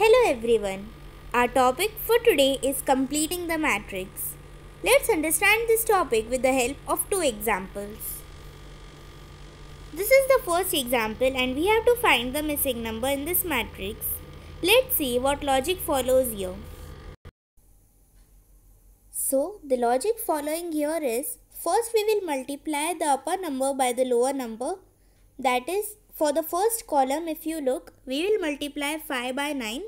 Hello everyone. Our topic for today is completing the matrix. Let's understand this topic with the help of two examples. This is the first example and we have to find the missing number in this matrix. Let's see what logic follows here. So the logic following here is first we will multiply the upper number by the lower number that is for the first column, if you look, we will multiply 5 by 9.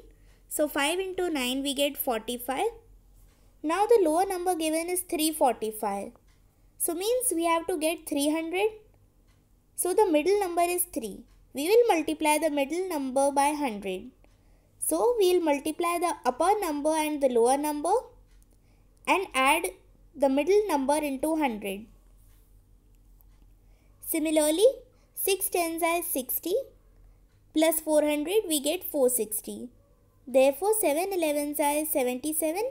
So 5 into 9, we get 45. Now the lower number given is 345. So means we have to get 300. So the middle number is 3. We will multiply the middle number by 100. So we will multiply the upper number and the lower number and add the middle number into 100. Similarly, 6 tens are 60 plus 400 we get 460. Therefore 7 elevens are 77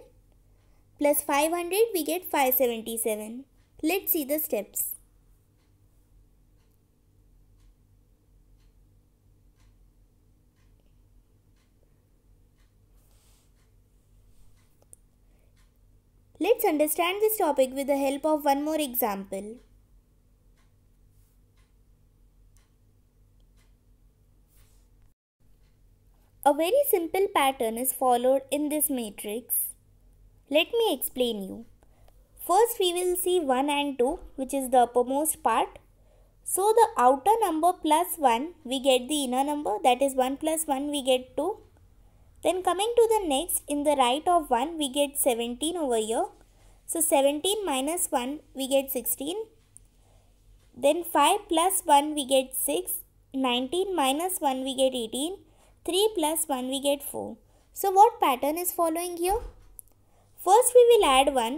plus 500 we get 577. Let's see the steps. Let's understand this topic with the help of one more example. A very simple pattern is followed in this matrix. Let me explain you. First we will see 1 and 2 which is the uppermost part. So the outer number plus 1 we get the inner number that is 1 plus 1 we get 2. Then coming to the next in the right of 1 we get 17 over here. So 17 minus 1 we get 16. Then 5 plus 1 we get 6. 19 minus 1 we get 18 3 plus 1 we get 4. So what pattern is following here? First we will add 1.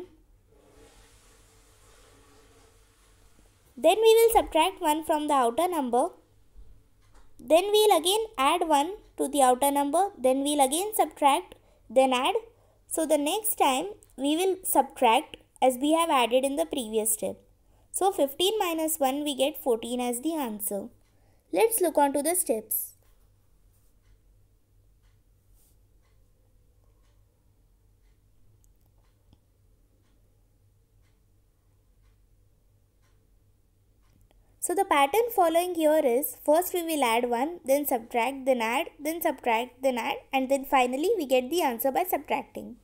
Then we will subtract 1 from the outer number. Then we will again add 1 to the outer number. Then we will again subtract. Then add. So the next time we will subtract as we have added in the previous step. So 15 minus 1 we get 14 as the answer. Let's look on to the steps. So the pattern following here is first we will add 1, then subtract, then add, then subtract, then add and then finally we get the answer by subtracting.